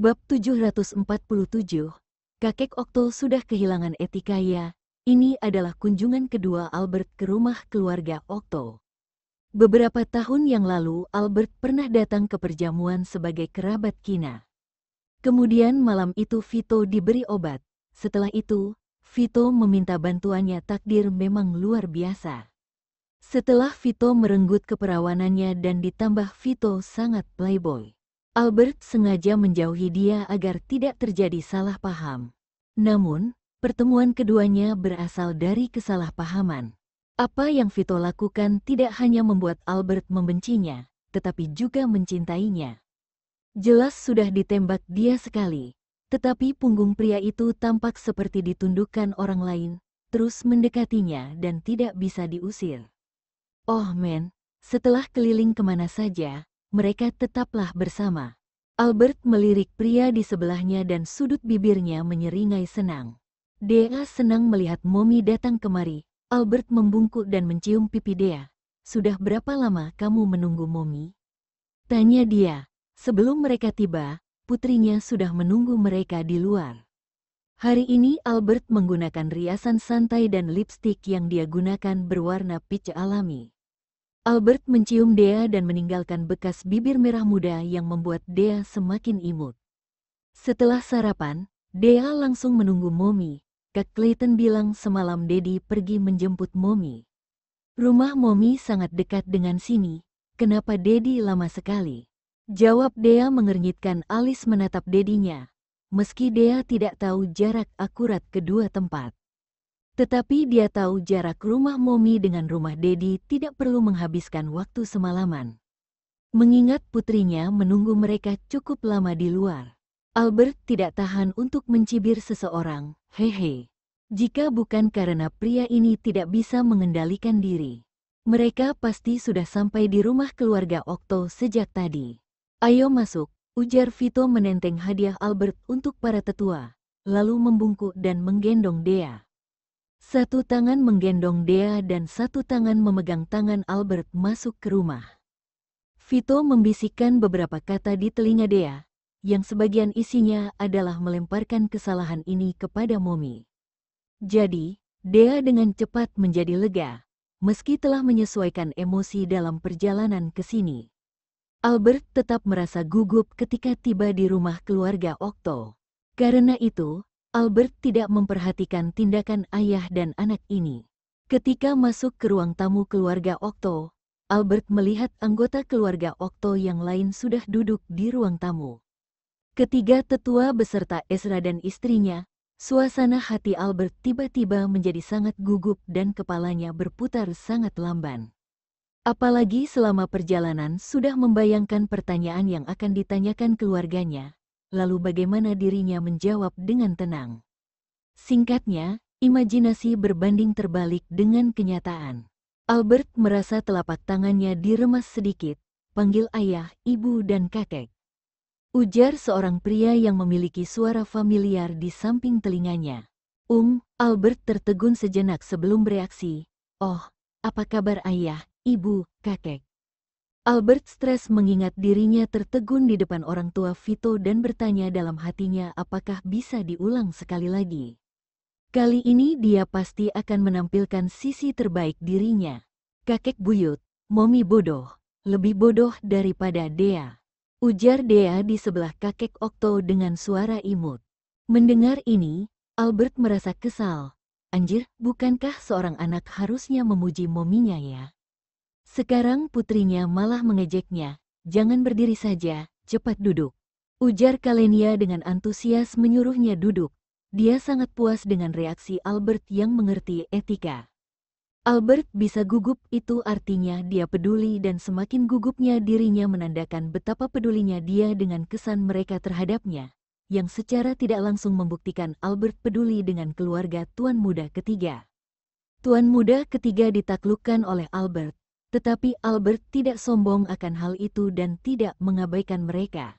Bab 747 Kakek Okto sudah kehilangan etika ya, ini adalah kunjungan kedua Albert ke rumah keluarga Okto. Beberapa tahun yang lalu Albert pernah datang ke perjamuan sebagai kerabat Kina. Kemudian malam itu Vito diberi obat. Setelah itu, Vito meminta bantuannya takdir memang luar biasa. Setelah Vito merenggut keperawanannya dan ditambah Vito sangat playboy. Albert sengaja menjauhi dia agar tidak terjadi salah paham. Namun, pertemuan keduanya berasal dari kesalahpahaman. Apa yang Vito lakukan tidak hanya membuat Albert membencinya, tetapi juga mencintainya. Jelas sudah ditembak dia sekali, tetapi punggung pria itu tampak seperti ditundukkan orang lain, terus mendekatinya dan tidak bisa diusir. Oh men, setelah keliling kemana saja, mereka tetaplah bersama. Albert melirik pria di sebelahnya dan sudut bibirnya menyeringai senang. Dea senang melihat Momi datang kemari. Albert membungkuk dan mencium pipi Dea. Sudah berapa lama kamu menunggu Momi? Tanya dia. Sebelum mereka tiba, putrinya sudah menunggu mereka di luar. Hari ini Albert menggunakan riasan santai dan lipstik yang dia gunakan berwarna peach alami. Albert mencium Dea dan meninggalkan bekas bibir merah muda yang membuat Dea semakin imut. Setelah sarapan, Dea langsung menunggu Momi. Kak Clayton bilang semalam Dedi pergi menjemput Momi. Rumah Momi sangat dekat dengan sini, kenapa Dedi lama sekali? Jawab Dea mengernyitkan alis menatap Dedinya. Meski Dea tidak tahu jarak akurat kedua tempat. Tetapi dia tahu jarak rumah Momi dengan rumah Dedi tidak perlu menghabiskan waktu semalaman. Mengingat putrinya menunggu mereka cukup lama di luar. Albert tidak tahan untuk mencibir seseorang, hehe. Jika bukan karena pria ini tidak bisa mengendalikan diri. Mereka pasti sudah sampai di rumah keluarga Okto sejak tadi. Ayo masuk, ujar Vito menenteng hadiah Albert untuk para tetua, lalu membungkuk dan menggendong Dea. Satu tangan menggendong Dea dan satu tangan memegang tangan Albert masuk ke rumah. Vito membisikkan beberapa kata di telinga Dea, yang sebagian isinya adalah melemparkan kesalahan ini kepada Momi. Jadi, Dea dengan cepat menjadi lega, meski telah menyesuaikan emosi dalam perjalanan ke sini. Albert tetap merasa gugup ketika tiba di rumah keluarga Okto. Karena itu, Albert tidak memperhatikan tindakan ayah dan anak ini. Ketika masuk ke ruang tamu keluarga Okto, Albert melihat anggota keluarga Okto yang lain sudah duduk di ruang tamu. Ketiga tetua beserta Ezra dan istrinya, suasana hati Albert tiba-tiba menjadi sangat gugup dan kepalanya berputar sangat lamban. Apalagi selama perjalanan sudah membayangkan pertanyaan yang akan ditanyakan keluarganya, lalu bagaimana dirinya menjawab dengan tenang. Singkatnya, imajinasi berbanding terbalik dengan kenyataan. Albert merasa telapak tangannya diremas sedikit, panggil ayah, ibu, dan kakek. Ujar seorang pria yang memiliki suara familiar di samping telinganya. Um, Albert tertegun sejenak sebelum bereaksi. Oh, apa kabar ayah, ibu, kakek? Albert stres mengingat dirinya tertegun di depan orang tua Vito dan bertanya dalam hatinya apakah bisa diulang sekali lagi. Kali ini dia pasti akan menampilkan sisi terbaik dirinya. Kakek buyut, momi bodoh, lebih bodoh daripada Dea. Ujar Dea di sebelah kakek Okto dengan suara imut. Mendengar ini, Albert merasa kesal. Anjir, bukankah seorang anak harusnya memuji mominya ya? Sekarang putrinya malah mengejeknya. Jangan berdiri saja, cepat duduk. Ujar Kalenia dengan antusias menyuruhnya duduk. Dia sangat puas dengan reaksi Albert yang mengerti etika. Albert bisa gugup itu artinya dia peduli dan semakin gugupnya dirinya menandakan betapa pedulinya dia dengan kesan mereka terhadapnya, yang secara tidak langsung membuktikan Albert peduli dengan keluarga Tuan Muda ketiga. Tuan Muda ketiga ditaklukkan oleh Albert, tetapi Albert tidak sombong akan hal itu dan tidak mengabaikan mereka.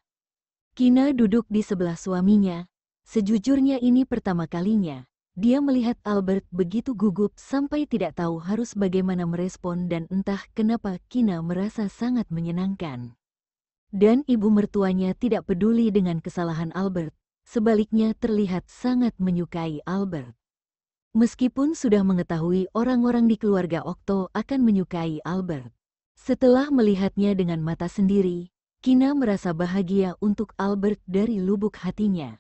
Kina duduk di sebelah suaminya. Sejujurnya ini pertama kalinya, dia melihat Albert begitu gugup sampai tidak tahu harus bagaimana merespon dan entah kenapa Kina merasa sangat menyenangkan. Dan ibu mertuanya tidak peduli dengan kesalahan Albert, sebaliknya terlihat sangat menyukai Albert. Meskipun sudah mengetahui orang-orang di keluarga Okto akan menyukai Albert. Setelah melihatnya dengan mata sendiri, Kina merasa bahagia untuk Albert dari lubuk hatinya.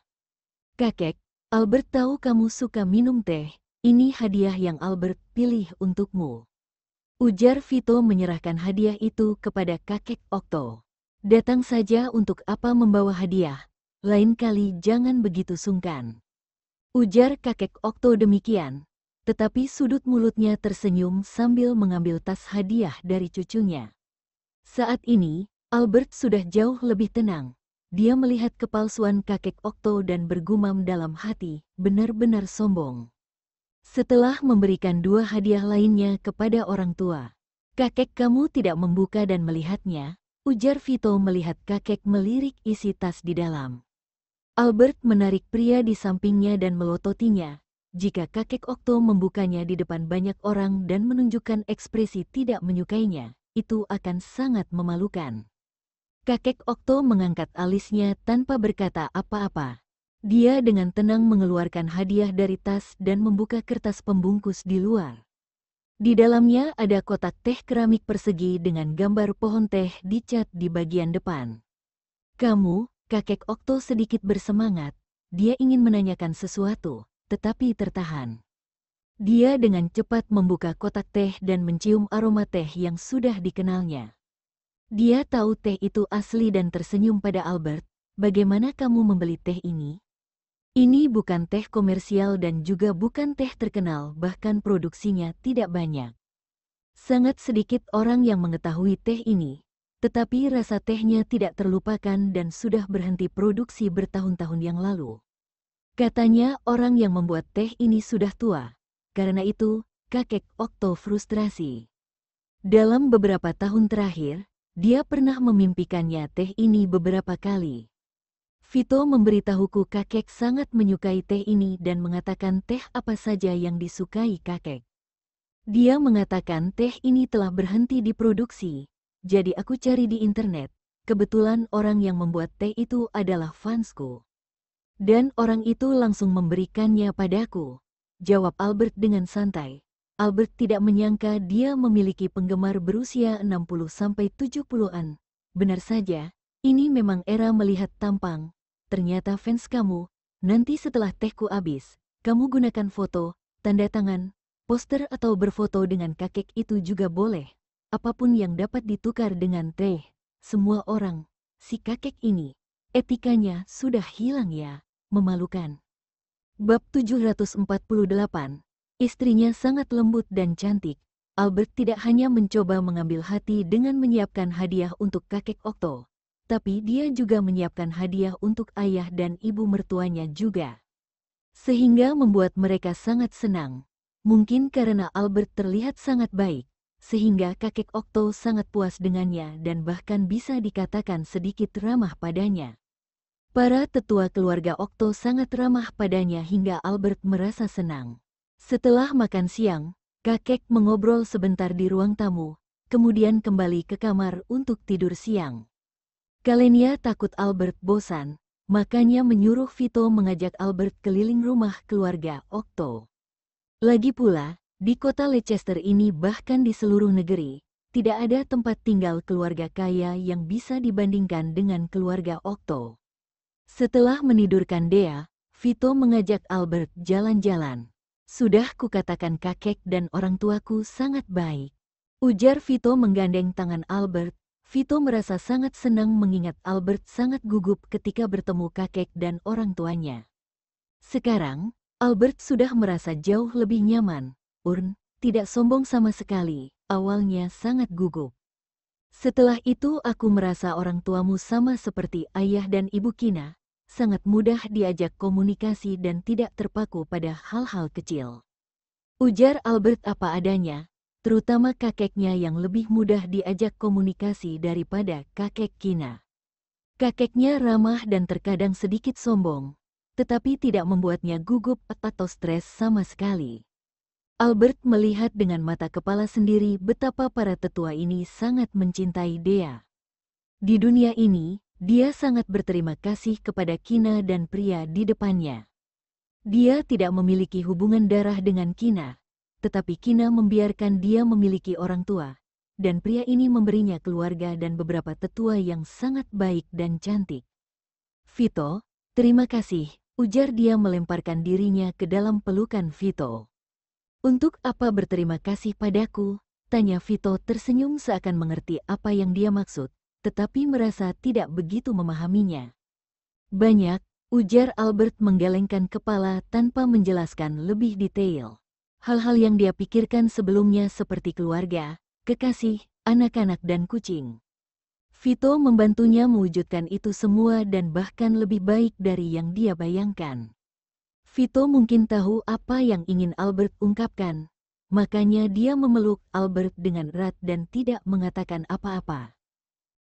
Kakek, Albert tahu kamu suka minum teh, ini hadiah yang Albert pilih untukmu. Ujar Vito menyerahkan hadiah itu kepada kakek Okto. Datang saja untuk apa membawa hadiah, lain kali jangan begitu sungkan. Ujar kakek Okto demikian. Tetapi sudut mulutnya tersenyum sambil mengambil tas hadiah dari cucunya. Saat ini, Albert sudah jauh lebih tenang. Dia melihat kepalsuan kakek Okto dan bergumam dalam hati, benar-benar sombong. Setelah memberikan dua hadiah lainnya kepada orang tua, kakek kamu tidak membuka dan melihatnya, ujar Vito melihat kakek melirik isi tas di dalam. Albert menarik pria di sampingnya dan melototinya. Jika kakek Okto membukanya di depan banyak orang dan menunjukkan ekspresi tidak menyukainya, itu akan sangat memalukan. Kakek Okto mengangkat alisnya tanpa berkata apa-apa. Dia dengan tenang mengeluarkan hadiah dari tas dan membuka kertas pembungkus di luar. Di dalamnya ada kotak teh keramik persegi dengan gambar pohon teh dicat di bagian depan. Kamu, Kakek Okto sedikit bersemangat. Dia ingin menanyakan sesuatu, tetapi tertahan. Dia dengan cepat membuka kotak teh dan mencium aroma teh yang sudah dikenalnya. Dia tahu teh itu asli dan tersenyum pada Albert, bagaimana kamu membeli teh ini? Ini bukan teh komersial dan juga bukan teh terkenal, bahkan produksinya tidak banyak. Sangat sedikit orang yang mengetahui teh ini, tetapi rasa tehnya tidak terlupakan dan sudah berhenti produksi bertahun-tahun yang lalu. Katanya orang yang membuat teh ini sudah tua. Karena itu, kakek Okto frustrasi. Dalam beberapa tahun terakhir, dia pernah memimpikannya teh ini beberapa kali. Vito memberitahuku kakek sangat menyukai teh ini dan mengatakan teh apa saja yang disukai kakek. Dia mengatakan teh ini telah berhenti diproduksi, jadi aku cari di internet. Kebetulan orang yang membuat teh itu adalah fansku. Dan orang itu langsung memberikannya padaku. Jawab Albert dengan santai. Albert tidak menyangka dia memiliki penggemar berusia 60-70an. Benar saja, ini memang era melihat tampang. Ternyata fans kamu, nanti setelah tehku habis, kamu gunakan foto, tanda tangan, poster atau berfoto dengan kakek itu juga boleh apapun yang dapat ditukar dengan teh, semua orang, si kakek ini, etikanya sudah hilang ya, memalukan. Bab 748, istrinya sangat lembut dan cantik. Albert tidak hanya mencoba mengambil hati dengan menyiapkan hadiah untuk kakek Okto, tapi dia juga menyiapkan hadiah untuk ayah dan ibu mertuanya juga. Sehingga membuat mereka sangat senang. Mungkin karena Albert terlihat sangat baik, sehingga kakek Okto sangat puas dengannya dan bahkan bisa dikatakan sedikit ramah padanya. Para tetua keluarga Okto sangat ramah padanya hingga Albert merasa senang. Setelah makan siang, kakek mengobrol sebentar di ruang tamu, kemudian kembali ke kamar untuk tidur siang. Kalenia takut Albert bosan, makanya menyuruh Vito mengajak Albert keliling rumah keluarga Okto. Lagi pula, di kota Leicester ini bahkan di seluruh negeri, tidak ada tempat tinggal keluarga kaya yang bisa dibandingkan dengan keluarga Okto. Setelah menidurkan Dea, Vito mengajak Albert jalan-jalan. Sudah kukatakan kakek dan orang tuaku sangat baik. Ujar Vito menggandeng tangan Albert. Vito merasa sangat senang mengingat Albert sangat gugup ketika bertemu kakek dan orang tuanya. Sekarang, Albert sudah merasa jauh lebih nyaman Urn, tidak sombong sama sekali, awalnya sangat gugup. Setelah itu aku merasa orang tuamu sama seperti ayah dan ibu Kina, sangat mudah diajak komunikasi dan tidak terpaku pada hal-hal kecil. Ujar Albert apa adanya, terutama kakeknya yang lebih mudah diajak komunikasi daripada kakek Kina. Kakeknya ramah dan terkadang sedikit sombong, tetapi tidak membuatnya gugup atau stres sama sekali. Albert melihat dengan mata kepala sendiri betapa para tetua ini sangat mencintai Dea. Di dunia ini, dia sangat berterima kasih kepada Kina dan pria di depannya. Dia tidak memiliki hubungan darah dengan Kina, tetapi Kina membiarkan dia memiliki orang tua, dan pria ini memberinya keluarga dan beberapa tetua yang sangat baik dan cantik. Vito, terima kasih, ujar dia melemparkan dirinya ke dalam pelukan Vito. Untuk apa berterima kasih padaku? Tanya Vito tersenyum seakan mengerti apa yang dia maksud, tetapi merasa tidak begitu memahaminya. Banyak, ujar Albert menggelengkan kepala tanpa menjelaskan lebih detail. Hal-hal yang dia pikirkan sebelumnya seperti keluarga, kekasih, anak-anak dan kucing. Vito membantunya mewujudkan itu semua dan bahkan lebih baik dari yang dia bayangkan. Vito mungkin tahu apa yang ingin Albert ungkapkan. Makanya dia memeluk Albert dengan erat dan tidak mengatakan apa-apa.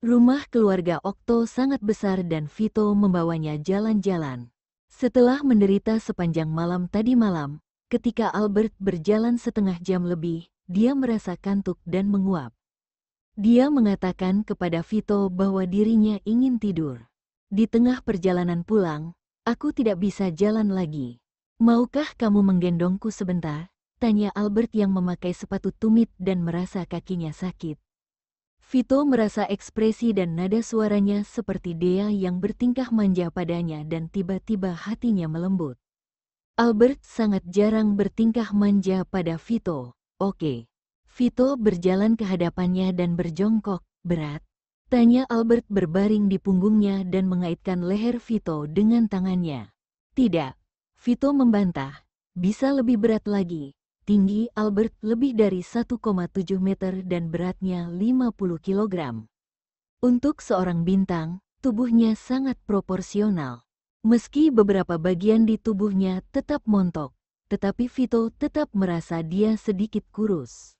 Rumah keluarga Okto sangat besar dan Vito membawanya jalan-jalan. Setelah menderita sepanjang malam tadi malam, ketika Albert berjalan setengah jam lebih, dia merasa kantuk dan menguap. Dia mengatakan kepada Vito bahwa dirinya ingin tidur. Di tengah perjalanan pulang, Aku tidak bisa jalan lagi. Maukah kamu menggendongku sebentar? Tanya Albert yang memakai sepatu tumit dan merasa kakinya sakit. Vito merasa ekspresi dan nada suaranya seperti Dea yang bertingkah manja padanya dan tiba-tiba hatinya melembut. Albert sangat jarang bertingkah manja pada Vito. Oke. Vito berjalan ke hadapannya dan berjongkok, berat, Tanya Albert berbaring di punggungnya dan mengaitkan leher Vito dengan tangannya. Tidak. Vito membantah. Bisa lebih berat lagi. Tinggi Albert lebih dari 1,7 meter dan beratnya 50 kg. Untuk seorang bintang, tubuhnya sangat proporsional. Meski beberapa bagian di tubuhnya tetap montok, tetapi Vito tetap merasa dia sedikit kurus.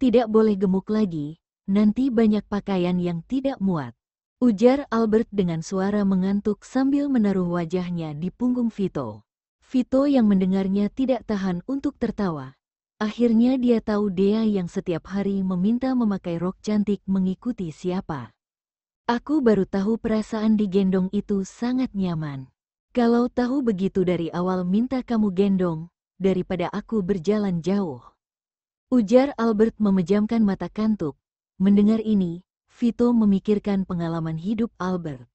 Tidak boleh gemuk lagi, nanti banyak pakaian yang tidak muat. Ujar Albert dengan suara mengantuk sambil menaruh wajahnya di punggung Vito. Vito yang mendengarnya tidak tahan untuk tertawa. Akhirnya dia tahu Dea yang setiap hari meminta memakai rok cantik mengikuti siapa. Aku baru tahu perasaan digendong itu sangat nyaman. Kalau tahu begitu dari awal minta kamu gendong, daripada aku berjalan jauh. Ujar Albert memejamkan mata kantuk, Mendengar ini, Vito memikirkan pengalaman hidup Albert.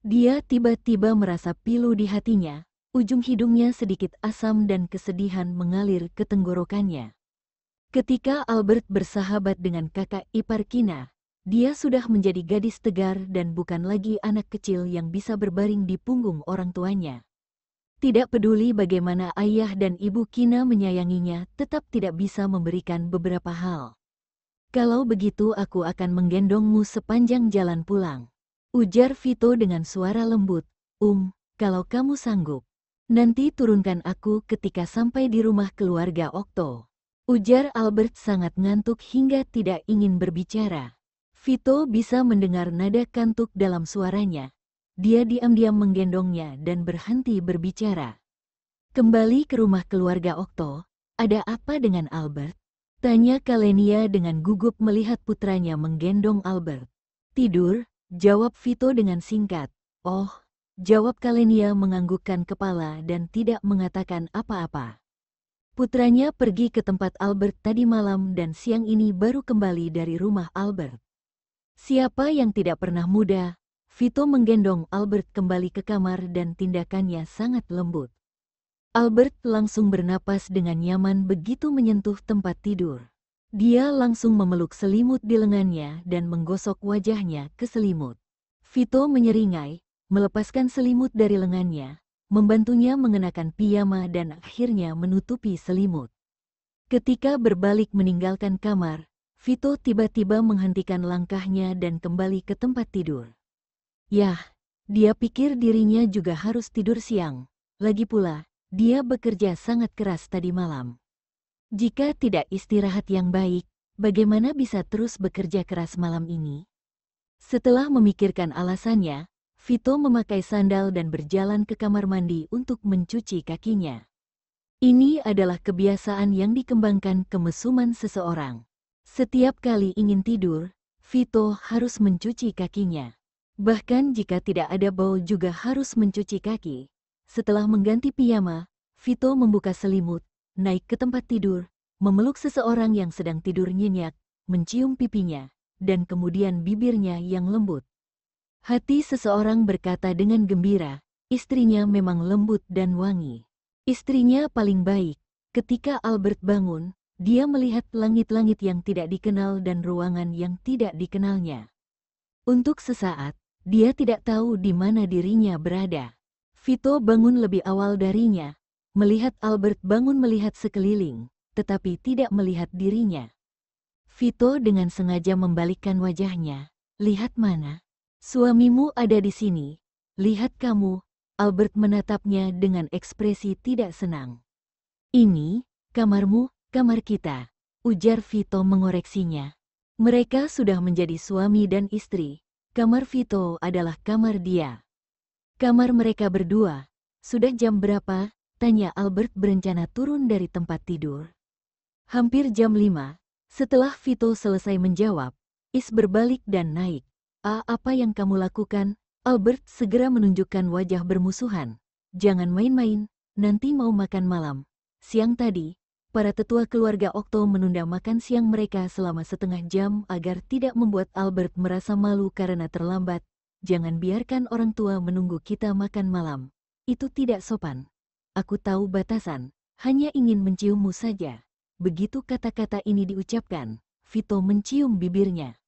Dia tiba-tiba merasa pilu di hatinya, ujung hidungnya sedikit asam dan kesedihan mengalir ke tenggorokannya. Ketika Albert bersahabat dengan kakak ipar Kina, dia sudah menjadi gadis tegar dan bukan lagi anak kecil yang bisa berbaring di punggung orang tuanya. Tidak peduli bagaimana ayah dan ibu Kina menyayanginya, tetap tidak bisa memberikan beberapa hal. Kalau begitu aku akan menggendongmu sepanjang jalan pulang. Ujar Vito dengan suara lembut. Um, kalau kamu sanggup. Nanti turunkan aku ketika sampai di rumah keluarga Okto. Ujar Albert sangat ngantuk hingga tidak ingin berbicara. Vito bisa mendengar nada kantuk dalam suaranya. Dia diam-diam menggendongnya dan berhenti berbicara. Kembali ke rumah keluarga Okto, ada apa dengan Albert? Tanya Kalenia dengan gugup melihat putranya menggendong Albert. Tidur, jawab Vito dengan singkat. Oh, jawab Kalenia menganggukkan kepala dan tidak mengatakan apa-apa. Putranya pergi ke tempat Albert tadi malam dan siang ini baru kembali dari rumah Albert. Siapa yang tidak pernah muda, Vito menggendong Albert kembali ke kamar dan tindakannya sangat lembut. Albert langsung bernapas dengan nyaman begitu menyentuh tempat tidur. Dia langsung memeluk selimut di lengannya dan menggosok wajahnya ke selimut. Vito menyeringai, melepaskan selimut dari lengannya, membantunya mengenakan piyama dan akhirnya menutupi selimut. Ketika berbalik meninggalkan kamar, Vito tiba-tiba menghentikan langkahnya dan kembali ke tempat tidur. Yah, dia pikir dirinya juga harus tidur siang. Lagi pula, dia bekerja sangat keras tadi malam. Jika tidak istirahat yang baik, bagaimana bisa terus bekerja keras malam ini? Setelah memikirkan alasannya, Vito memakai sandal dan berjalan ke kamar mandi untuk mencuci kakinya. Ini adalah kebiasaan yang dikembangkan kemesuman seseorang. Setiap kali ingin tidur, Vito harus mencuci kakinya. Bahkan jika tidak ada bau juga harus mencuci kaki. Setelah mengganti piyama, Vito membuka selimut, naik ke tempat tidur, memeluk seseorang yang sedang tidur nyenyak, mencium pipinya, dan kemudian bibirnya yang lembut. Hati seseorang berkata dengan gembira, istrinya memang lembut dan wangi. Istrinya paling baik. Ketika Albert bangun, dia melihat langit-langit yang tidak dikenal dan ruangan yang tidak dikenalnya. Untuk sesaat, dia tidak tahu di mana dirinya berada. Vito bangun lebih awal darinya. Melihat Albert bangun melihat sekeliling, tetapi tidak melihat dirinya. Vito dengan sengaja membalikkan wajahnya. Lihat mana? Suamimu ada di sini. Lihat kamu. Albert menatapnya dengan ekspresi tidak senang. Ini, kamarmu, kamar kita. Ujar Vito mengoreksinya. Mereka sudah menjadi suami dan istri. Kamar Vito adalah kamar dia. Kamar mereka berdua. Sudah jam berapa? Tanya Albert berencana turun dari tempat tidur. Hampir jam lima. Setelah Vito selesai menjawab, Is berbalik dan naik. A, ah, apa yang kamu lakukan? Albert segera menunjukkan wajah bermusuhan. Jangan main-main, nanti mau makan malam. Siang tadi, para tetua keluarga Okto menunda makan siang mereka selama setengah jam agar tidak membuat Albert merasa malu karena terlambat Jangan biarkan orang tua menunggu kita makan malam. Itu tidak sopan. Aku tahu batasan, hanya ingin menciummu saja. Begitu kata-kata ini diucapkan, Vito mencium bibirnya.